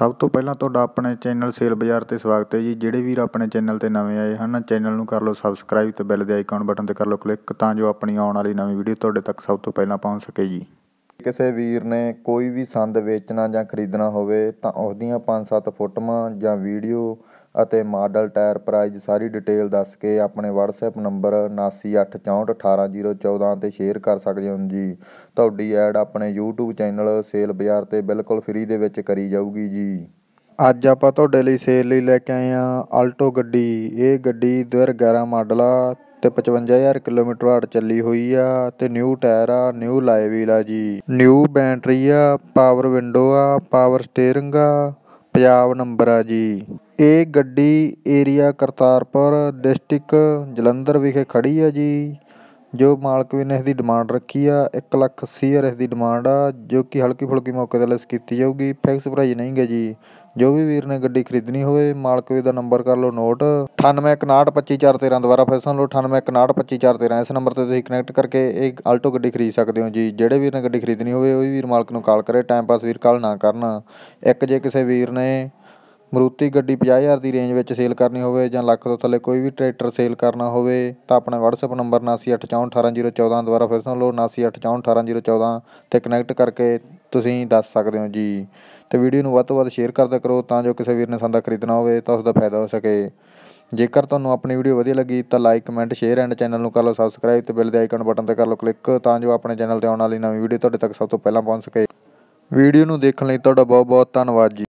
ਸਭ ਤੋਂ ਪਹਿਲਾਂ ਤੁਹਾਡਾ ਆਪਣੇ ਚੈਨਲ ਸੇਲ ਬਾਜ਼ਾਰ 'ਤੇ ਸਵਾਗਤ ਹੈ ਜੀ ਜਿਹੜੇ ਵੀਰ ਆਪਣੇ ਚੈਨਲ 'ਤੇ ਨਵੇਂ ਆਏ ਹਨ ਚੈਨਲ ਨੂੰ ਕਰ ਲਓ ਸਬਸਕ੍ਰਾਈਬ ਤੇ ਬੈਲ ਦੇ ਆਈਕਨ ਬਟਨ 'ਤੇ ਕਰ ਲਓ ਕਲਿੱਕ ਤਾਂ ਜੋ ਆਪਣੀ ਆਉਣ ਵਾਲੀ ਨਵੀਂ ਵੀਡੀਓ ਤੁਹਾਡੇ ਤੱਕ ਸਭ ਤੋਂ ਪਹਿਲਾਂ ਪਹੁੰਚ ਸਕੇ ਜੀ ਕਿਸੇ ਵੀਰ ਨੇ ਕੋਈ ਵੀ ਸੰਦ ਵੇਚਣਾ ਜਾਂ ਖਰੀਦਣਾ ਹੋਵੇ ਤਾਂ ਉਹਦੀਆਂ 5-7 ਫੋਟੋਆਂ ਜਾਂ ਵੀਡੀਓ ਅਤੇ ਮਾਡਲ ਟਾਇਰ ਪ੍ਰਾਈਜ਼ ਸਾਰੀ ਡਿਟੇਲ ਦੱਸ ਕੇ ਆਪਣੇ WhatsApp ਨੰਬਰ 7986618014 ਤੇ ਸ਼ੇਅਰ ਕਰ ਸਕਦੇ ਹੋ ਜੀ ਤੁਹਾਡੀ ਐਡ ਆਪਣੇ YouTube ਚੈਨਲ ਸੇਲ ਬਾਜ਼ਾਰ ਤੇ ਬਿਲਕੁਲ ਫ੍ਰੀ ਦੇ ਵਿੱਚ ਕਰੀ ਜਾਊਗੀ ਜੀ ਅੱਜ ਆਪਾਂ ਤੁਹਾਡੇ ਲਈ ਸੇਲ ਲਈ ਲੈ ਕੇ ਆਏ ਆ ਆਲਟੋ ਗੱਡੀ ਇਹ ਗੱਡੀ 2011 ਮਾਡਲ ਆ ਤੇ 55000 ਕਿਲੋਮੀਟਰ ਹਾਰਡ ਚੱਲੀ ਹੋਈ ਆ ਤੇ ਨਿਊ ਟਾਇਰ ਆ ਨਿਊ ਲਾਏ ਵੀਲ ਆ ਜੀ ਨਿਊ ਬੈਟਰੀ ਆ ਪਾਵਰ ਵਿੰਡੋ ਆ ਪਾਵਰ ਸਟੀਅਰਿੰਗ ਆ ਪੰਜਾਬ ਨੰਬਰ ਆ ਜੀ ਇਹ ਗੱਡੀ ਏਰੀਆ ਕਰਤਾਰਪੁਰ ਡਿਸਟ੍ਰਿਕਟ ਜਲੰਧਰ ਵਿਖੇ ਖੜੀ ਆ ਜੀ ਜੋ ਮਾਲਕ ਵੀ ਨੇ ਇਸ ਦੀ ਡਿਮਾਂਡ ਰੱਖੀ ਆ 1 ਲੱਖ 80 ਹਜ਼ਾਰ ਇਸ ਦੀ ਡਿਮਾਂਡ ਆ ਜੋ ਕਿ ਹਲਕੀ ਫੁਲਕੀ ਮੌਕੇ ਤੇ ਲੈਸ ਕੀਤੀ ਜਾਊਗੀ ਫਿਕਸ ਪ੍ਰਾਈਸ ਨਹੀਂ ਗਾ ਜੀ ਜੋ ਵੀ ਵੀਰ ਨੇ ਗੱਡੀ ਖਰੀਦਣੀ ਹੋਵੇ ਮਾਲਕ ਵੀਰ ਦਾ ਨੰਬਰ ਕਰ ਲਓ ਨੋਟ 9861254413 ਦੁਬਾਰਾ ਫਿਰ ਸੁਣ ਲਓ 9861254413 ਇਸ ਨੰਬਰ ਤੇ ਤੁਸੀਂ ਕਨੈਕਟ ਕਰਕੇ ਇੱਕ ਆਲਟੋ ਗੱਡੀ ਖਰੀਦ ਸਕਦੇ ਹੋ ਜੀ ਜਿਹੜੇ ਵੀਰ ਨੇ ਗੱਡੀ ਖਰੀਦਣੀ ਹੋਵੇ ਉਹ ਵੀ ਵੀਰ ਮਾਲਕ ਨੂੰ ਕਾਲ ਕਰੇ ਟਾਈਮ ਪਾਸ ਵੀਰ ਕਾਲ ਨਾ ਕਰਨ ਇੱਕ ਜੇ ਕਿਸੇ ਵੀਰ ਨੇ ਮਰੂਤੀ ਗੱਡੀ 50000 ਦੀ ਰੇਂਜ ਵਿੱਚ ਸੇਲ ਕਰਨੀ ਹੋਵੇ ਜਾਂ ਲੱਖ ਤੋਂ ਥੱਲੇ ਕੋਈ ਵੀ ਟਰੈਕਟਰ ਸੇਲ ਕਰਨਾ ਹੋਵੇ ਤਾਂ ਆਪਣਾ WhatsApp ਨੰਬਰ 9864180014 ਦੁਬਾਰਾ ਫਿਰ ਸੁਣ ਲਓ 9864180014 ਤੇ ਕਨੈਕਟ ਕਰਕੇ ਤੁਸੀਂ ਦੱਸ ਸਕਦੇ ਹੋ ਜੀ ਤੇ ਵੀਡੀਓ ਨੂੰ ਵੱਧ ਤੋਂ ਵੱਧ ਸ਼ੇਅਰ ਕਰਦਾ ਕਰੋ ਤਾਂ ਜੋ ਕਿਸੇ ਵੀਰ ਨੇ ਸੰਦਾ ਖਰੀਦਣਾ ਹੋਵੇ ਤਾਂ ਉਸ ਦਾ ਫਾਇਦਾ ਹੋ ਸਕੇ ਜੇਕਰ ਤੁਹਾਨੂੰ ਆਪਣੀ ਵੀਡੀਓ ਵਧੀਆ ਲੱਗੀ ਤਾਂ like comment share and channel ਨੂੰ ਕਰ ਲਓ ਸਬਸਕ੍ਰਾਈਬ ਤੇ ਬੈਲ ਦੇ ਆਈਕਨ ਬਟਨ ਤੇ ਕਰ ਲਓ ਕਲਿੱਕ ਤਾਂ ਜੋ ਆਪਣੇ ਚੈਨਲ ਤੇ ਆਉਣ ਵਾਲੀ ਨਵੀਂ ਵੀਡੀਓ ਤੁਹਾਡੇ ਤੱਕ ਸਭ ਤੋਂ ਪਹਿਲਾਂ ਪਹੁੰਚ ਸਕੇ ਵੀਡੀਓ ਨੂੰ ਦੇਖਣ ਲਈ ਤੁਹਾਡਾ ਬਹੁਤ ਬਹੁਤ ਧੰਨਵਾਦ ਜੀ